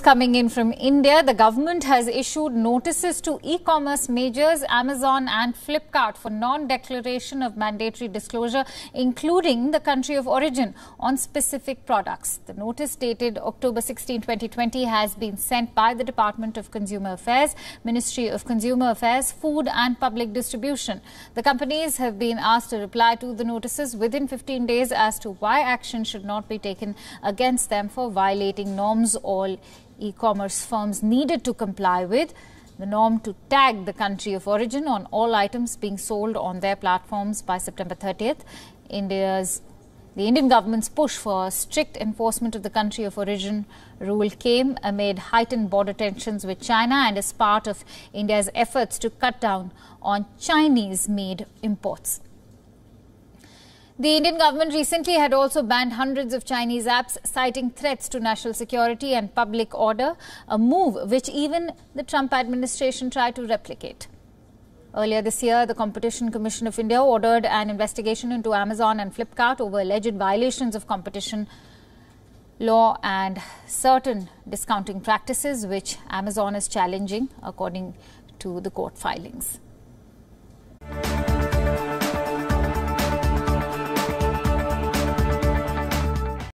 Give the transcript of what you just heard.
Coming in from India, the government has issued notices to e-commerce majors Amazon and Flipkart for non-declaration of mandatory disclosure, including the country of origin on specific products. The notice dated October 16, 2020 has been sent by the Department of Consumer Affairs, Ministry of Consumer Affairs, Food and Public Distribution. The companies have been asked to reply to the notices within 15 days as to why action should not be taken against them for violating norms all e-commerce firms needed to comply with the norm to tag the country of origin on all items being sold on their platforms by September 30th. India's the Indian government's push for strict enforcement of the country of origin rule came amid heightened border tensions with China and as part of India's efforts to cut down on Chinese made imports. The Indian government recently had also banned hundreds of Chinese apps, citing threats to national security and public order, a move which even the Trump administration tried to replicate. Earlier this year, the Competition Commission of India ordered an investigation into Amazon and Flipkart over alleged violations of competition law and certain discounting practices which Amazon is challenging, according to the court filings.